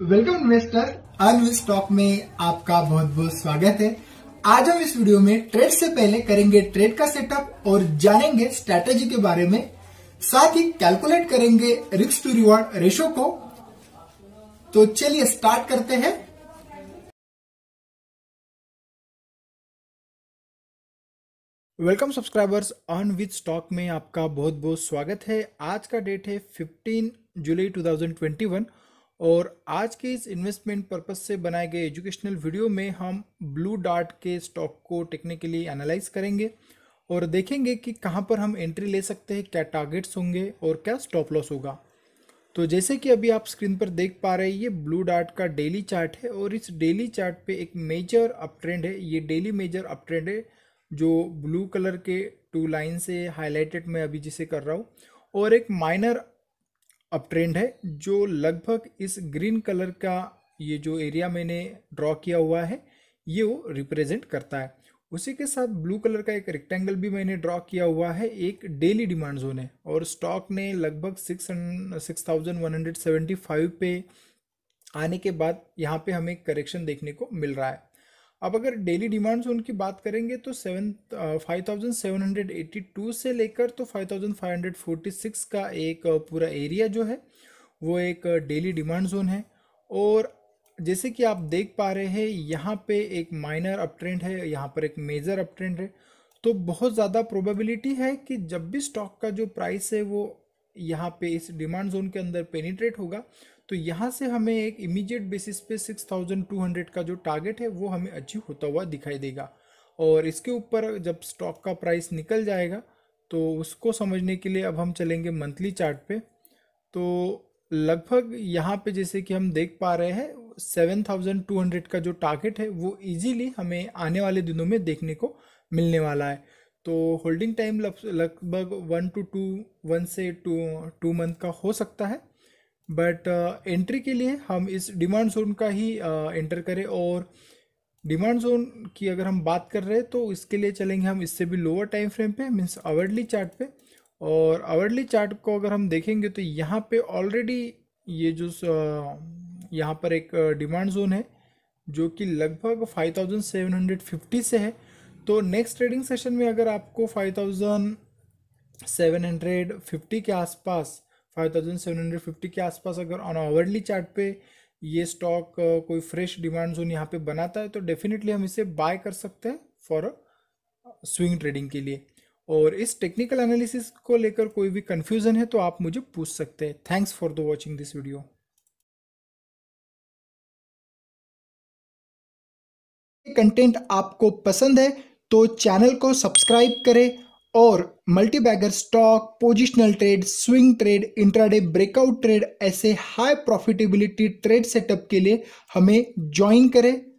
welcome investors unveil stock में आपका बहुत बहुत स्वागत है आज हम इस वीडियो में ट्रेड से पहले करेंगे ट्रेड का सेटअप और जानेंगे स्ट्रेटेजी के बारे में साथ ही कैलकुलेट करेंगे रिस्क टू रिवॉर्ड रेशो को तो चलिए स्टार्ट करते हैं welcome subscribers on with stock में आपका बहुत बहुत स्वागत है आज का डेट है 15 जुलाई 2021 और आज के इस इन्वेस्टमेंट पर्पस से बनाए गए एजुकेशनल वीडियो में हम ब्लू डार्ट के स्टॉक को टेक्निकली एनालाइज करेंगे और देखेंगे कि कहाँ पर हम एंट्री ले सकते हैं क्या टारगेट्स होंगे और क्या स्टॉप लॉस होगा तो जैसे कि अभी आप स्क्रीन पर देख पा रहे हैं ये ब्लू डार्ट का डेली चार्ट है और इस डेली चार्ट पे एक मेजर अप ट्रेंड है ये डेली मेजर अप ट्रेंड है जो ब्लू कलर के टू लाइन से हाईलाइटेड मैं अभी जिसे कर रहा हूँ और एक माइनर अप ट्रेंड है जो लगभग इस ग्रीन कलर का ये जो एरिया मैंने ड्रॉ किया हुआ है ये वो रिप्रेजेंट करता है उसी के साथ ब्लू कलर का एक रेक्टेंगल भी मैंने ड्रॉ किया हुआ है एक डेली डिमांड जोन है और स्टॉक ने लगभग six six thousand one hundred seventy five पे आने के बाद यहाँ पे हमें करेक्शन देखने को मिल रहा है अब अगर डेली डिमांड्स उनकी बात करेंगे तो seven five thousand seven hundred eighty two से लेकर तो five thousand five hundred forty six का एक पूरा एरिया जो है वो एक डेली डिमांड जोन है और जैसे कि आप देख पा रहे हैं यहाँ पे एक माइनर अप ट्रेंड है यहाँ पर एक मेजर अप ट्रेंड है तो बहुत ज़्यादा प्रोबेबिलिटी है कि जब भी स्टॉक का जो प्राइस है वो यहाँ पे इस डिमांड जोन के अंदर पेनिट्रेट होगा तो यहाँ से हमें एक इमीडिएट बेसिस पे 6200 का जो टारगेट है वो हमें अचीव होता हुआ दिखाई देगा और इसके ऊपर जब स्टॉक का प्राइस निकल जाएगा तो उसको समझने के लिए अब हम चलेंगे मंथली चार्ट पे तो लगभग यहाँ पे जैसे कि हम देख पा रहे हैं 7200 का जो टारगेट है वो इजीली हमें आने वाले दिनों में देखने को मिलने वाला है तो होल्डिंग टाइम लगभग वन टू टू वन से टू टू मंथ का हो सकता है बट एंट्री uh, के लिए हम इस डिमांड जोन का ही एंटर uh, करें और डिमांड जोन की अगर हम बात कर रहे हैं तो इसके लिए चलेंगे हम इससे भी लोअर टाइम फ्रेम पे मीन्स अवर्डली चार्ट पे और अवर्डली चार्ट को अगर हम देखेंगे तो यहाँ पे ऑलरेडी ये जो uh, यहाँ पर एक डिमांड uh, जोन है जो कि लगभग फाइव से है तो नेक्स्ट ट्रेडिंग सेशन में अगर आपको five thousand seven hundred fifty के आसपास five thousand seven hundred fifty के आसपास अगर ऑन आवर्ली चार्ट पे ये स्टॉक कोई फ्रेश डिमांड जोन यहाँ पे बनाता है तो डेफिनेटली हम इसे बाय कर सकते हैं फॉर स्विंग ट्रेडिंग के लिए और इस टेक्निकल एनालिसिस को लेकर कोई भी कन्फ्यूज़न है तो आप मुझे पूछ सकते हैं thanks for the watching this video content आपको पसंद है तो चैनल को सब्सक्राइब करें और multibagger stock positional trade swing trade intraday breakout trade ऐसे हाई प्रॉफिटेबिलिटी ट्रेड सेटअप के लिए हमें ज्वाइन करें